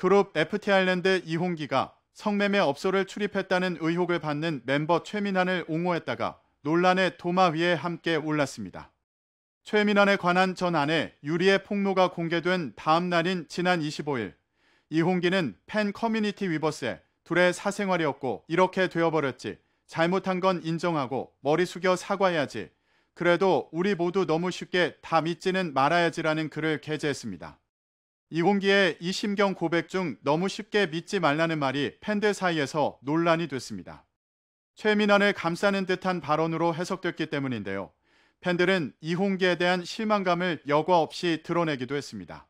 그룹 FT 아일랜드 이홍기가 성매매 업소를 출입했다는 의혹을 받는 멤버 최민환을 옹호했다가 논란의 도마 위에 함께 올랐습니다. 최민환에 관한 전안에 유리의 폭로가 공개된 다음 날인 지난 25일 이홍기는 팬 커뮤니티 위버스에 둘의 사생활이었고 이렇게 되어버렸지 잘못한 건 인정하고 머리 숙여 사과해야지 그래도 우리 모두 너무 쉽게 다 믿지는 말아야지라는 글을 게재했습니다. 이공기의 이심경 고백 중 너무 쉽게 믿지 말라는 말이 팬들 사이에서 논란이 됐습니다. 최민환을 감싸는 듯한 발언으로 해석됐기 때문인데요. 팬들은 이홍기에 대한 실망감을 여과 없이 드러내기도 했습니다.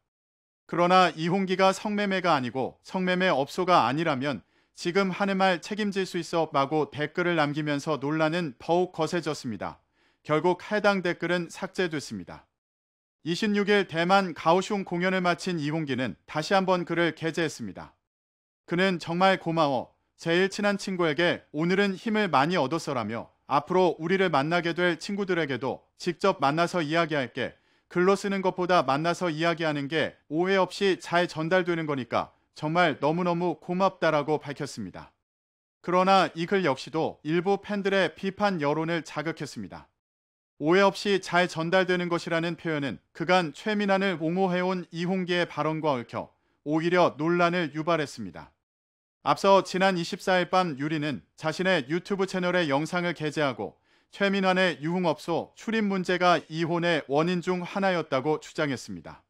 그러나 이홍기가 성매매가 아니고 성매매 업소가 아니라면 지금 하는 말 책임질 수 있어 라고 댓글을 남기면서 논란은 더욱 거세졌습니다. 결국 해당 댓글은 삭제됐습니다. 26일 대만 가오슝 공연을 마친 이홍기는 다시 한번 글을 게재했습니다. 그는 정말 고마워. 제일 친한 친구에게 오늘은 힘을 많이 얻었어라며 앞으로 우리를 만나게 될 친구들에게도 직접 만나서 이야기할게. 글로 쓰는 것보다 만나서 이야기하는 게 오해 없이 잘 전달되는 거니까 정말 너무너무 고맙다라고 밝혔습니다. 그러나 이 글 역시도 일부 팬들의 비판 여론을 자극했습니다. 오해 없이 잘 전달되는 것이라는 표현은 그간 최민환을 옹호해온 이홍기의 발언과 얽혀 오히려 논란을 유발했습니다. 앞서 지난 24일 밤 유리는 자신의 유튜브 채널에 영상을 게재하고 최민환의 유흥업소 출입 문제가 이혼의 원인 중 하나였다고 주장했습니다.